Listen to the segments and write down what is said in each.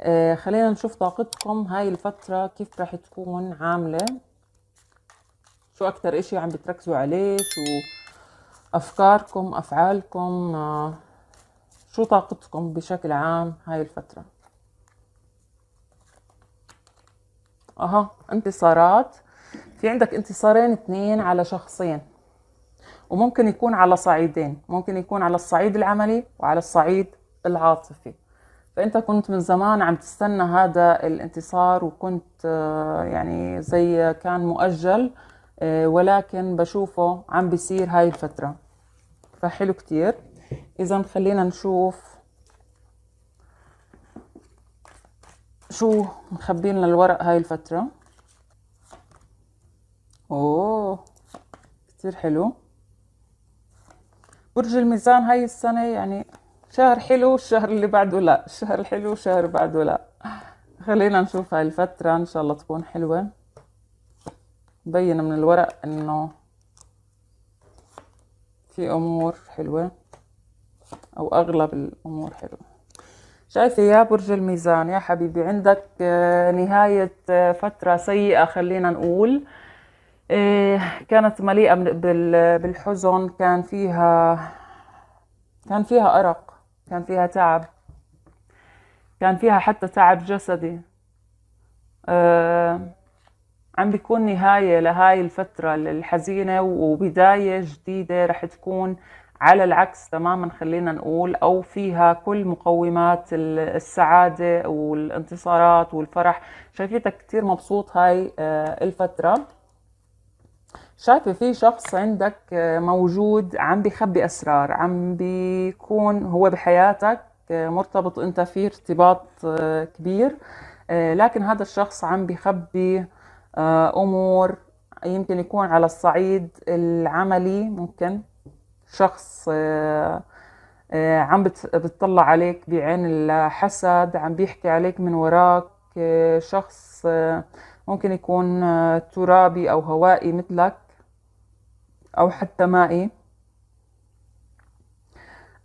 آه، خلينا نشوف طاقتكم هاي الفترة كيف راح تكون عاملة شو أكتر إشي عم بتركزوا عليه شو أفكاركم أفعالكم آه، شو طاقتكم بشكل عام هاي الفترة أها انتصارات في عندك انتصارين اثنين على شخصين وممكن يكون على صعيدين ممكن يكون على الصعيد العملي وعلى الصعيد العاطفي فانت كنت من زمان عم تستنى هذا الانتصار وكنت آه، يعني زي كان مؤجل آه، ولكن بشوفه عم بيصير هاي الفترة فحلو كتير اذا خلينا نشوف شو مخبين الورق هاي الفترة اوه كتير حلو برج الميزان هاي السنة يعني شهر حلو الشهر اللي بعده لا الشهر الحلو الشهر بعده لا خلينا نشوف هاي الفترة ان شاء الله تكون حلوة بين من الورق انه في امور حلوة او اغلب الامور حلوة شايفة يا برج الميزان يا حبيبي عندك آه، نهاية آه، فترة سيئة خلينا نقول آه، كانت مليئة بالحزن كان فيها كان فيها أرق كان فيها تعب كان فيها حتى تعب جسدي آه عم بيكون نهاية لهاي الفترة الحزينة وبداية جديدة رح تكون على العكس تماما خلينا نقول أو فيها كل مقومات السعادة والانتصارات والفرح شايفيتك كتير مبسوط هاي آه، الفترة شايفه في شخص عندك آه، موجود عم بخبي اسرار عم بيكون هو بحياتك آه، مرتبط انت فيه ارتباط آه، كبير لكن هذا الشخص عم بخبي امور يمكن يكون على الصعيد العملي ممكن شخص عم بتطلع عليك بعين الحسد عم بيحكي عليك من وراك شخص ممكن يكون ترابي او هوائي مثلك او حتى مائي إيه.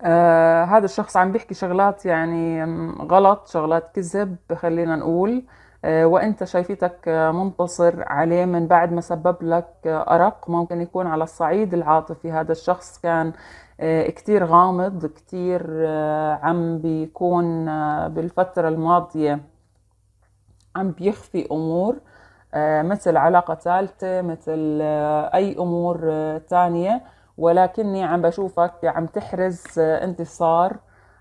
آه هذا الشخص عم بيحكي شغلات يعني غلط شغلات كذب خلينا نقول آه وانت شايفتك منتصر عليه من بعد ما سبب لك ارق ممكن يكون على الصعيد العاطفي هذا الشخص كان آه كتير غامض كتير آه عم بيكون آه بالفترة الماضية عم بيخفي امور آه، مثل علاقة ثالثة مثل آه، أي أمور آه، تانية ولكني عم بشوفك عم تحرز انتصار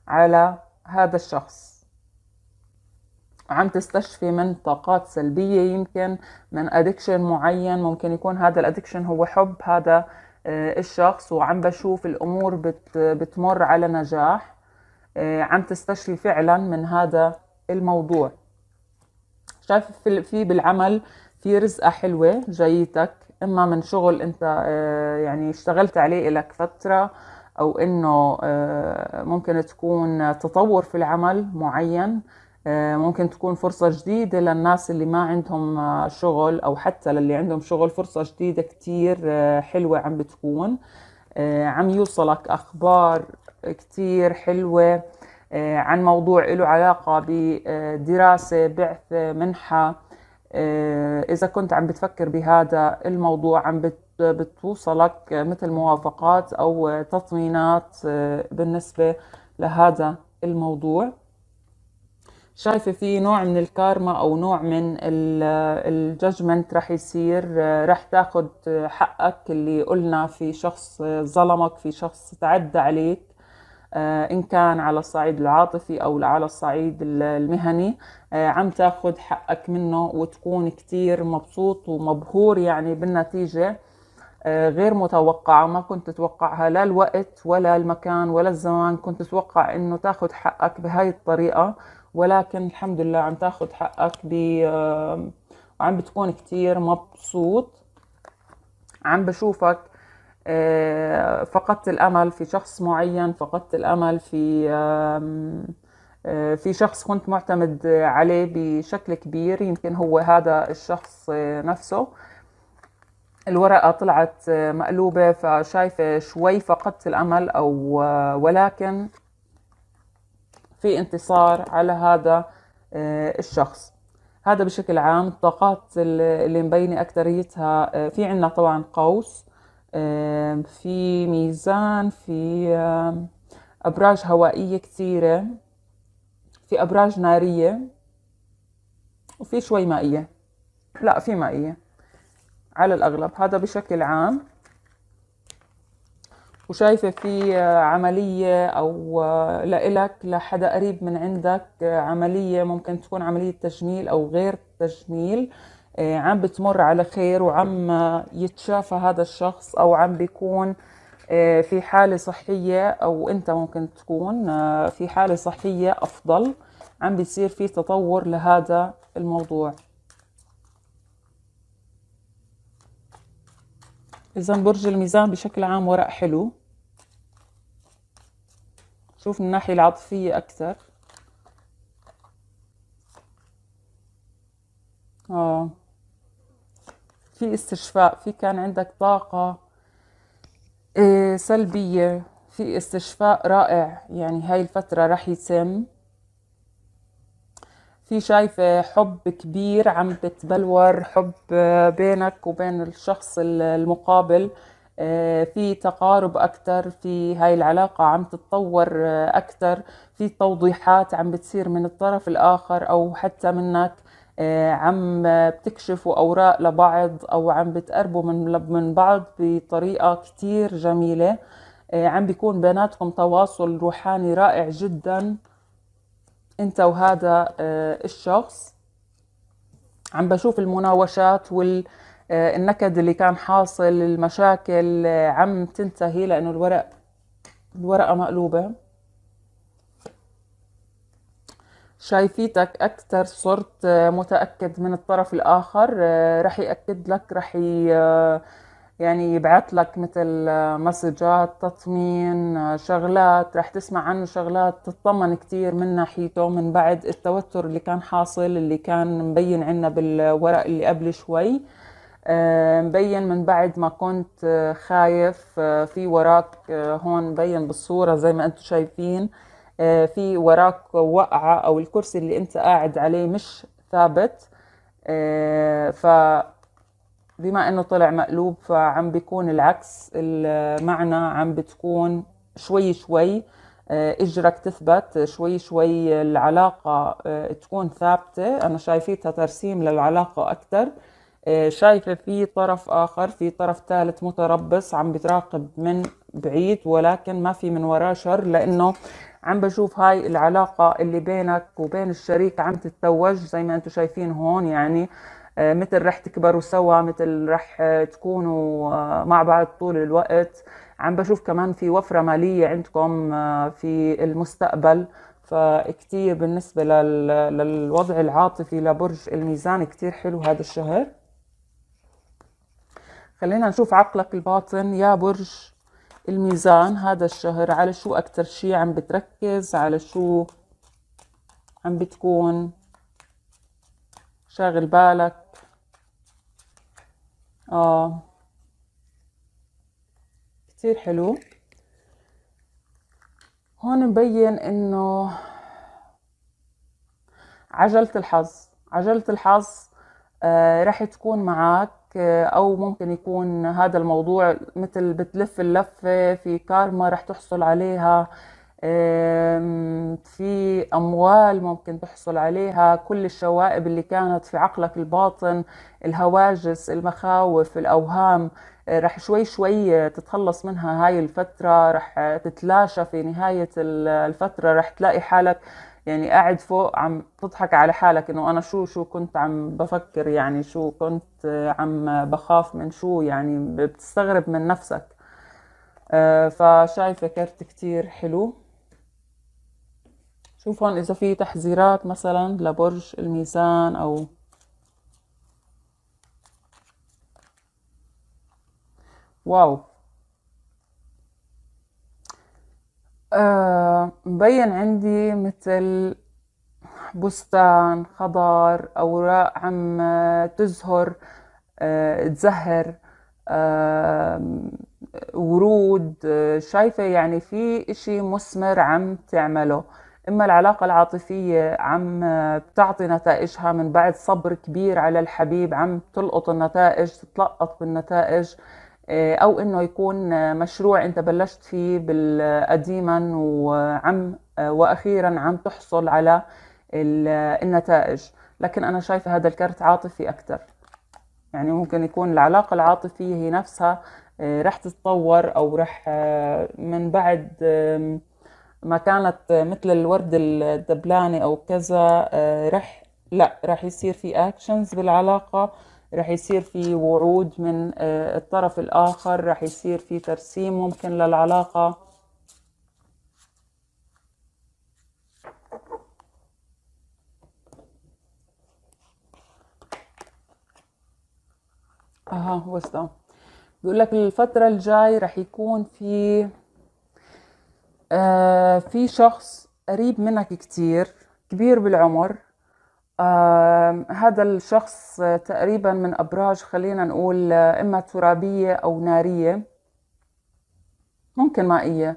على هذا الشخص عم تستشفي من طاقات سلبية يمكن من أدكشن معين ممكن يكون هذا الأدكشن هو حب هذا الشخص وعم بشوف الأمور بتمر على نجاح عم تستشفي فعلا من هذا الموضوع شايف في, في بالعمل في رزقة حلوة جايتك اما من شغل انت آه، يعني اشتغلت عليه لك فترة او انه آه، ممكن تكون تطور في العمل معين آه، ممكن تكون فرصة جديدة للناس اللي ما عندهم شغل أو حتى للي عندهم شغل فرصة جديدة كتير حلوة عم بتكون عم يوصلك أخبار كتير حلوة آه، عن موضوع له علاقة بدراسة بعثة منحة آه، إذا كنت عم بتفكر بهذا الموضوع عم بتوصلك مثل موافقات أو تطمينات آه، بالنسبة لهذا الموضوع شايفة في نوع من الكارما أو نوع من الججمنت رح يصير رح تاخد حقك اللي قلنا في شخص ظلمك في شخص تعدى عليك آه، إن كان على الصعيد العاطفي أو على الصعيد المهني آه، عم تأخذ حقك منه وتكون كتير مبسوط ومبهور يعني بالنتيجة آه، غير متوقعة ما كنت تتوقعها لا الوقت ولا المكان ولا الزمان كنت تتوقع إنه تأخذ حقك بهاي الطريقة ولكن الحمد لله عم تأخذ حقك ب وعم بتكون كتير مبسوط عم بشوفك آه، فقدت الامل في شخص معين فقدت الامل في آه، في شخص كنت معتمد عليه بشكل كبير يمكن هو هذا الشخص آه، نفسه الورقة طلعت مقلوبة فشايفة شوي فقدت الأمل أو ولكن في انتصار على هذا الشخص هذا بشكل عام الطاقات اللي مبينة أكتريتها في عنا طبعا قوس في ميزان في أبراج هوائية كثيرة في أبراج نارية وفي شوي مائية لا في مائية على الأغلب هذا بشكل عام وشايفة في آه، عملية أو آه، لإلك لحدا قريب من عندك آه، عملية ممكن تكون عملية تجميل أو غير تجميل آه، عم بتمر على خير وعم يتشافى هذا الشخص او عم بيكون آه، في حالة صحية او انت ممكن تكون آه، في حالة صحية افضل عم بيصير في تطور لهذا الموضوع اذا برج الميزان بشكل عام ورق حلو شوف من الناحية العاطفية اكثر في استشفاء في كان عندك طاقة إيه، سلبية في استشفاء رائع يعني هاي الفترة رح يتم في شايفة حب كبير عم بتبلور حب بينك وبين الشخص المقابل إيه، في تقارب أكتر في هاي العلاقة عم تتطور أكتر في توضيحات عم بتصير من الطرف الآخر أو حتى منك آه، عم بتكشفوا أوراق لبعض أو عم بتقربوا من من بعض بطريقة كتير جميلة آه، عم بيكون بيناتكم تواصل روحاني رائع جدا انت وهذا آه، الشخص عم بشوف المناوشات والنكد اللي كان حاصل المشاكل عم تنتهي لأنه الورق الورقة مقلوبة شايفيتك أكثر صرت آه، متأكد من الطرف الآخر آه، رح يأكد لك رح آه، يعني يبعث لك مثل مسجات تطمين شغلات رح تسمع عنه شغلات تطمن كتير من ناحيته من بعد التوتر اللي كان حاصل اللي كان مبين عنا بالورق اللي قبل شوي مبين من بعد ما كنت خايف في وراك هون مبين بالصورة زي ما انتم شايفين آه، في وراك وقعة أو الكرسي اللي أنت قاعد عليه مش ثابت آه، ف بما انه طلع مقلوب فعم بيكون العكس المعنى عم بتكون شوي شوي آه، اجرك تثبت شوي شوي العلاقة تكون ثابتة انا شايفيتها ترسيم للعلاقة اكتر آه، شايفة في طرف آخر في طرف ثالث متربص عم بتراقب من بعيد ولكن ما في من وراه شر لأنه عم بشوف هاي العلاقة اللي بينك وبين الشريك عم تتوج زي ما انتم شايفين هون يعني آه، مثل رح تكبروا سوا مثل رح تكونوا آه، مع بعض طول الوقت عم بشوف كمان في وفرة مالية عندكم في المستقبل فكتير بالنسبة للوضع العاطفي لبرج الميزان كتير حلو هذا الشهر خلينا نشوف عقلك الباطن يا برج الميزان هذا الشهر على شو أكتر شي عم بتركز على شو عم بتكون شاغل بالك آه كتير حلو هون مبين إنه عجلة الحظ عجلة الحظ آه رح تكون معك او ممكن يكون هذا الموضوع مثل بتلف اللفه في كارما رح تحصل عليها في اموال ممكن تحصل عليها كل الشوائب اللي كانت في عقلك الباطن الهواجس المخاوف الاوهام آه، رح شوي شوي تتخلص منها هاي الفترة رح تتلاشى في نهاية الفترة رح تلاقي حالك يعني قاعد فوق عم تضحك على حالك انه انا شو شو كنت عم بفكر يعني شو كنت عم بخاف من شو يعني بتستغرب من نفسك آه، فشايفه كرت كتير حلو شوف هون اذا في تحذيرات مثلا لبرج الميزان او واو آه مبين عندي مثل بستان خضار أوراق عم تزهر آه تزهر آه ورود شايفة يعني في اشي مثمر عم تعمله اما العلاقة العاطفية عم بتعطي نتائجها من بعد صبر كبير على الحبيب عم تلقط النتائج تتلقط بالنتائج آه، او انه يكون آه، مشروع انت بلشت فيه قديما وعم آه، واخيرا عم تحصل على النتائج لكن انا شايفه هذا الكرت عاطفي اكثر يعني ممكن يكون العلاقه العاطفيه هي نفسها رح تتطور او رح من بعد ما كانت مثل الورد الدبلاني او كذا رح لا رح يصير في اكشنز بالعلاقه رح يصير في وعود من آه، الطرف الآخر رح يصير في ترسيم ممكن للعلاقة اها وسطا بيقول لك الفترة الجاي رح يكون في آه في شخص قريب منك كتير كبير بالعمر آه هذا الشخص تقريبا من أبراج خلينا نقول آه، إما ترابية أو نارية ممكن مائية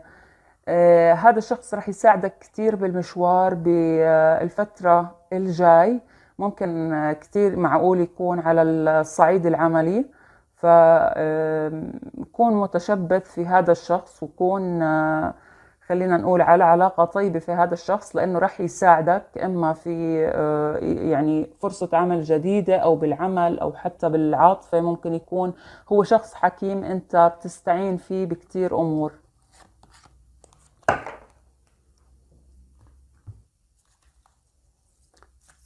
آه هذا الشخص رح يساعدك كتير بالمشوار بالفترة آه، الجاي ممكن آه، كتير معقول يكون على الصعيد العملي فكون متشبث في هذا الشخص وكون آه خلينا نقول على علاقة طيبة في هذا الشخص لأنه رح يساعدك إما في آه، يعني فرصة عمل جديدة أو بالعمل أو حتى بالعاطفة ممكن يكون هو شخص حكيم أنت بتستعين فيه بكتير أمور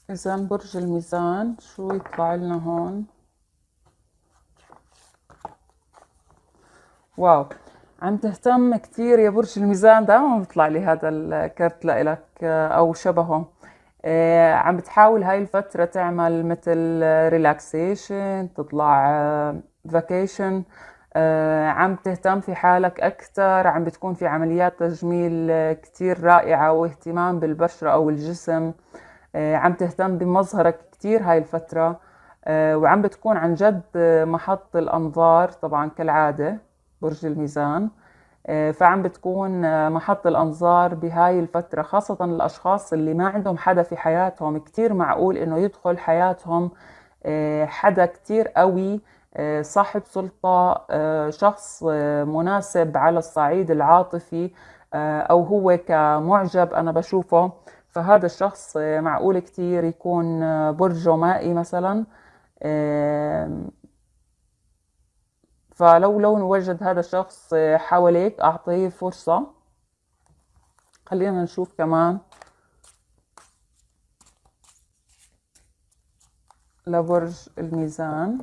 إذا برج الميزان شو يطلع لنا هون واو عم تهتم كثير يا برج الميزان دائما بيطلع لي هذا الكرت لإلك آه، أو شبهه آه، عم بتحاول هاي الفترة تعمل مثل ريلاكسيشن تطلع فاكيشن آه، عم تهتم في حالك أكثر عم بتكون في عمليات تجميل كثير رائعة واهتمام بالبشرة أو الجسم عم تهتم بمظهرك كثير هاي الفترة وعم بتكون عن جد محط الأنظار طبعا كالعادة برج الميزان آه، فعم بتكون آه، محط الأنظار بهاي الفترة خاصة الأشخاص اللي ما عندهم حدا في حياتهم كتير معقول إنه يدخل حياتهم آه، حدا كتير قوي صاحب سلطة شخص مناسب على الصعيد العاطفي أو هو كمعجب أنا بشوفه فهذا الشخص معقول كتير يكون برجه مائي مثلا فلو لو نوجد هذا الشخص حواليك أعطيه فرصة خلينا نشوف كمان لبرج الميزان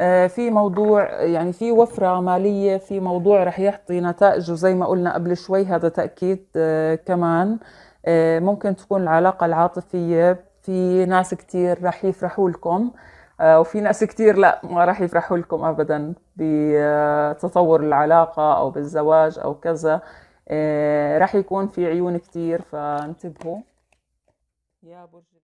آه، في موضوع يعني في وفرة مالية في موضوع رح يعطي نتائج وزي ما قلنا قبل شوي هذا تأكيد آه، كمان آه، ممكن تكون العلاقة العاطفية في ناس كتير رح يفرحوا لكم آه، وفي ناس كتير لا ما راح يفرحوا لكم ابدا بتطور العلاقه او بالزواج او كذا آه، راح يكون في عيون كتير فانتبهوا يا برج